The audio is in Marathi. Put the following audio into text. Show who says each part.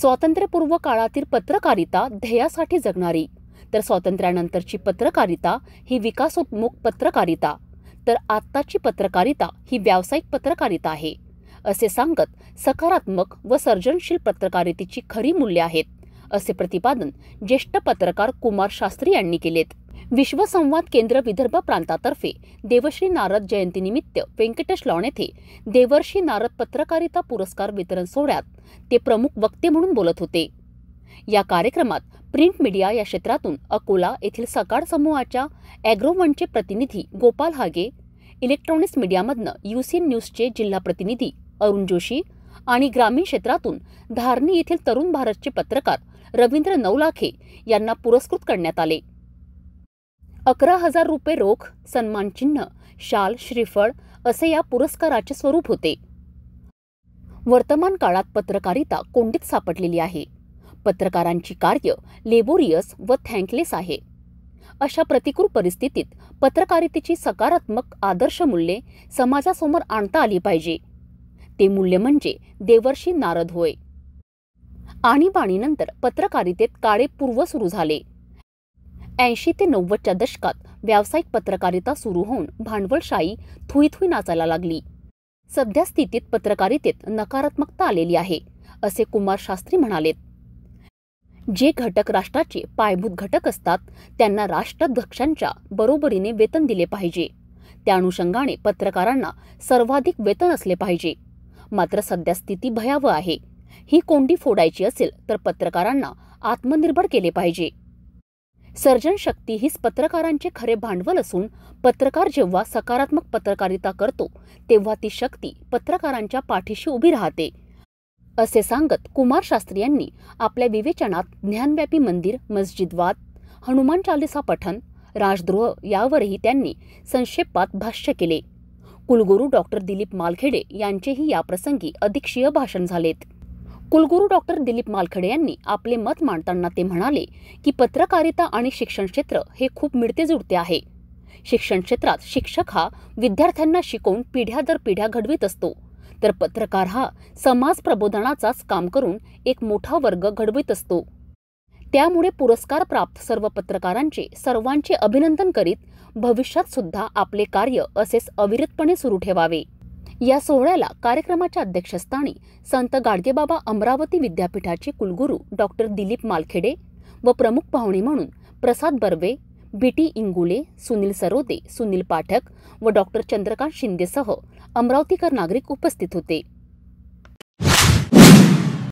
Speaker 1: स्वातंत्र्यपूर्व काळातील पत्रकारिता ध्येयासाठी जगणारी तर स्वातंत्र्यानंतरची पत्रकारिता ही विकासोत्मुख पत्रकारिता तर आत्ताची पत्रकारिता ही व्यावसायिक पत्रकारिता आहे असे सांगत सकारात्मक व सर्जनशील पत्रकारितेची खरी मूल्ये आहेत असे प्रतिपादन ज्येष्ठ पत्रकार कुमार शास्त्री यांनी केलेत विश्वसंवाद केंद्र विदर्भ प्रांतातर्फे देवश्री नारद जयंतीनिमित्त व्यंकटेश लॉन येथे देवर्षी नारद पत्रकारिता पुरस्कार वितरण सोहळ्यात ते प्रमुख वक्ते म्हणून बोलत होते या कार्यक्रमात प्रिंट मीडिया या क्षेत्रातून अकोला येथील सकाळ समूहाच्या ॲग्रोवनचे प्रतिनिधी गोपाल हागे इलेक्ट्रॉनिक्स मीडियामधनं युसीन न्यूजचे जिल्हा प्रतिनिधी अरुण जोशी आणि ग्रामीण क्षेत्रातून धारणी येथील तरुण भारतचे पत्रकार रवींद्र नवलाखे यांना पुरस्कृत करण्यात आले अकरा हजार रुपये रोख सन्मानचिन्ह शाल श्रीफळ असे या पुरस्काराचे स्वरूप होते वर्तमान काळात पत्रकारिता कोंडीत सापडलेली आहे पत्रकारांची कार्य लेबोरियस व थँकलेस आहे अशा प्रतिकूल परिस्थितीत पत्रकारितेची सकारात्मक आदर्श मूल्ये समाजासमोर आणता आली पाहिजे ते मूल्य म्हणजे देवर्षी नारद होय आणीबाणीनंतर पत्रकारितेत काळे पूर्व सुरू झाले ऐंशी ते नव्वदच्या दशकात व्यावसायिक पत्रकारिता सुरू होऊन भांडवलशाही थुई थुई नाचायला लागली सध्या स्थितीत पत्रकारितेत नकारात्मकता आलेली आहे असे कुमार शास्त्री म्हणालेत जे घटक राष्ट्राचे पायाभूत घटक असतात त्यांना राष्ट्राध्यक्षांच्या बरोबरीने वेतन दिले पाहिजे त्या अनुषंगाने पत्रकारांना सर्वाधिक वेतन असले पाहिजे मात्र सध्या स्थिती भयावह आहे ही कोंडी फोडायची असेल तर पत्रकारांना आत्मनिर्भर केले पाहिजे सर्जन शक्ती हीच पत्रकारांचे खरे भांडवल असून पत्रकार जेव्हा सकारात्मक पत्रकारिता करतो तेव्हा ती शक्ती पत्रकारांच्या पाठीशी उभी राहते असे सांगत कुमार शास्त्री यांनी आपल्या विवेचनात ज्ञानव्यापी मंदिर मस्जिदवाद हनुमान चालिसा पठण राजद्रोह यावरही त्यांनी संक्षेपात भाष्य केले कुलगुरू डॉक्टर दिलीप मालखेडे यांचेही याप्रसंगी अधिक्षीय भाषण झालेत कुलगुरू डॉक्टर दिलीप मालखडे यांनी आपले मत मांडताना ते म्हणाले की पत्रकारिता आणि शिक्षण क्षेत्र हे खूप मिळते जुळते आहे शिक्षण क्षेत्रात शिक्षक हा विद्यार्थ्यांना शिकवून पिढ्या दर पिढ्या घडवित असतो तर पत्रकार हा समाज प्रबोधनाचाच काम करून एक मोठा वर्ग घडवित असतो त्यामुळे पुरस्कार प्राप्त सर्व पत्रकारांचे सर्वांचे अभिनंदन करीत भविष्यात सुद्धा आपले कार्य असेच अविरतपणे सुरू ठेवावे या सोहळ्याला कार्यक्रमाच्या अध्यक्षस्थानी संत गाडगेबाबा अमरावती विद्यापीठाचे कुलगुरू डॉक्टर दिलीप मालखेडे व प्रमुख पाहुणे म्हणून प्रसाद बर्वे बी टी इंगुले सुनील सरोदे सुनील पाठक व डॉक्टर चंद्रकांत शिंदेसह अमरावतीकर नागरिक उपस्थित होते